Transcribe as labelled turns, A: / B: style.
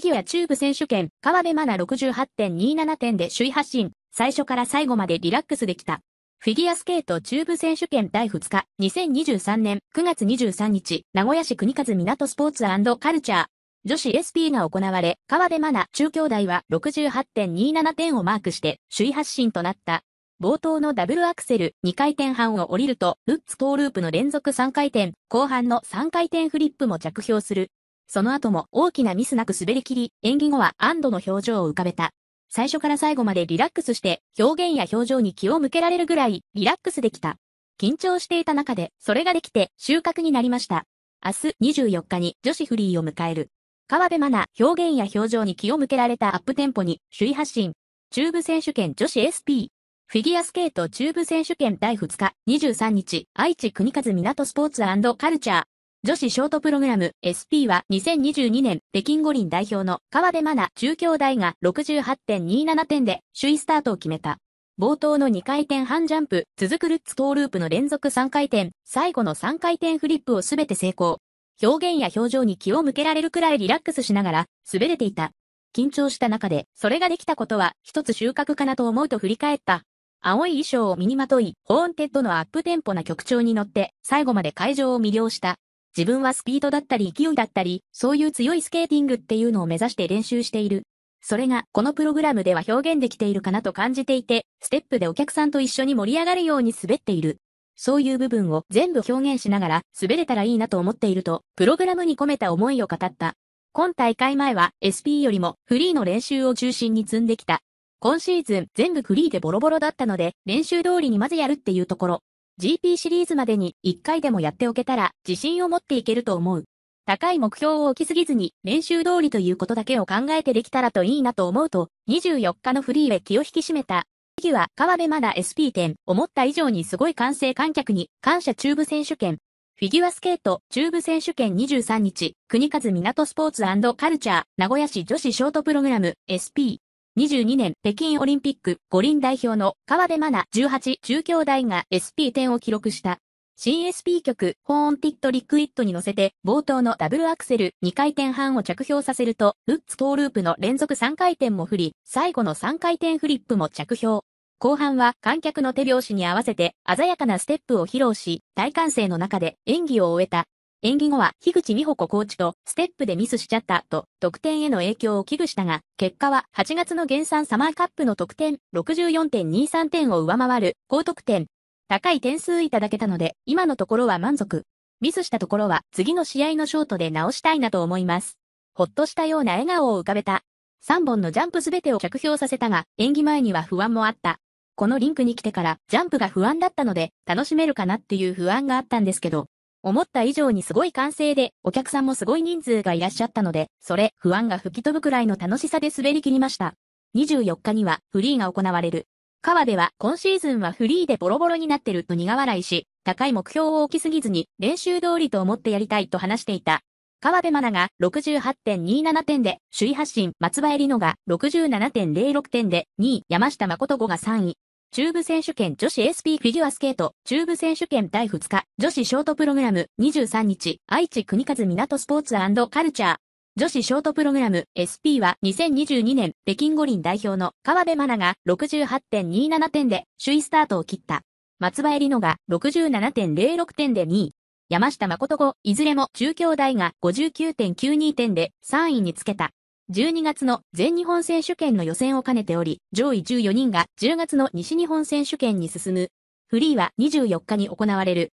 A: ギュア中部選手権、河辺マナ68.27点で首位発進、最初から最後までリラックスできた。フィギュアスケート中部選手権第2日、2023年9月23日、名古屋市国和港スポーツカルチャー。女子 SP が行われ、河辺マナ中京大は68.27点をマークして、首位発進となった。冒頭のダブルアクセル、2回転半を降りると、ルッツトーループの連続3回転、後半の3回転フリップも着氷する。その後も大きなミスなく滑り切り、演技後は安堵の表情を浮かべた。最初から最後までリラックスして、表現や表情に気を向けられるぐらい、リラックスできた。緊張していた中で、それができて、収穫になりました。明日24日に女子フリーを迎える。河辺真奈、表現や表情に気を向けられたアップテンポに、首位発進。中部選手権女子 SP。フィギュアスケート中部選手権第2日、23日、愛知国和港スポーツカルチャー。女子ショートプログラム SP は2022年北京五輪代表の河辺真奈中京大が68.27点で首位スタートを決めた。冒頭の2回転半ジャンプ、続くルッツトーループの連続3回転、最後の3回転フリップをすべて成功。表現や表情に気を向けられるくらいリラックスしながら滑れていた。緊張した中で、それができたことは一つ収穫かなと思うと振り返った。青い衣装を身にまとい、ホーンテッドのアップテンポな曲調に乗って、最後まで会場を魅了した。自分はスピードだったり勢いだったり、そういう強いスケーティングっていうのを目指して練習している。それが、このプログラムでは表現できているかなと感じていて、ステップでお客さんと一緒に盛り上がるように滑っている。そういう部分を全部表現しながら滑れたらいいなと思っていると、プログラムに込めた思いを語った。今大会前は SP よりもフリーの練習を中心に積んできた。今シーズン全部フリーでボロボロだったので、練習通りにまずやるっていうところ。GP シリーズまでに1回でもやっておけたら自信を持っていけると思う。高い目標を置きすぎずに練習通りということだけを考えてできたらといいなと思うと、24日のフリーへ気を引き締めた。次は川河辺まだ SP 点、思った以上にすごい完成観客に、感謝中部選手権。フィギュアスケート、中部選手権23日、国和港スポーツカルチャー、名古屋市女子ショートプログラム、SP。2 2年北京オリンピック五輪代表の河辺真奈18中京大が SP10 を記録した。新 SP 曲、ホーンティットリクイットに乗せて、冒頭のダブルアクセル2回転半を着氷させると、ルッツトーループの連続3回転も振り、最後の3回転フリップも着氷。後半は観客の手拍子に合わせて鮮やかなステップを披露し、大歓声の中で演技を終えた。演技後は樋口美穂子コーチとステップでミスしちゃったと得点への影響を危惧したが、結果は8月の原産サマーカップの得点64.23点を上回る高得点。高い点数いただけたので、今のところは満足。ミスしたところは次の試合のショートで直したいなと思います。ほっとしたような笑顔を浮かべた。3本のジャンプすべてを着氷させたが、演技前には不安もあった。このリンクに来てからジャンプが不安だったので、楽しめるかなっていう不安があったんですけど、思った以上にすごい歓声で、お客さんもすごい人数がいらっしゃったので、それ、不安が吹き飛ぶくらいの楽しさで滑り切りました。24日には、フリーが行われる。川では、今シーズンはフリーでボロボロになってると苦笑いし、高い目標を置きすぎずに、練習通りと思ってやりたいと話していた。川辺真奈が68.27点で、首位発進、松葉恵里乃が67.06点で、2位、山下誠子が3位、中部選手権女子 SP フィギュアスケート、中部選手権第2日、女子ショートプログラム、23日、愛知国和港スポーツカルチャー。女子ショートプログラム SP は2022年北京五輪代表の河辺愛菜が68.27点で首位スタートを切った。松葉絵里乃が67.06点で2位。山下誠子、いずれも中京大が59.92点で3位につけた。12月の全日本選手権の予選を兼ねており、上位14人が10月の西日本選手権に進む。フリーは24日に行われる。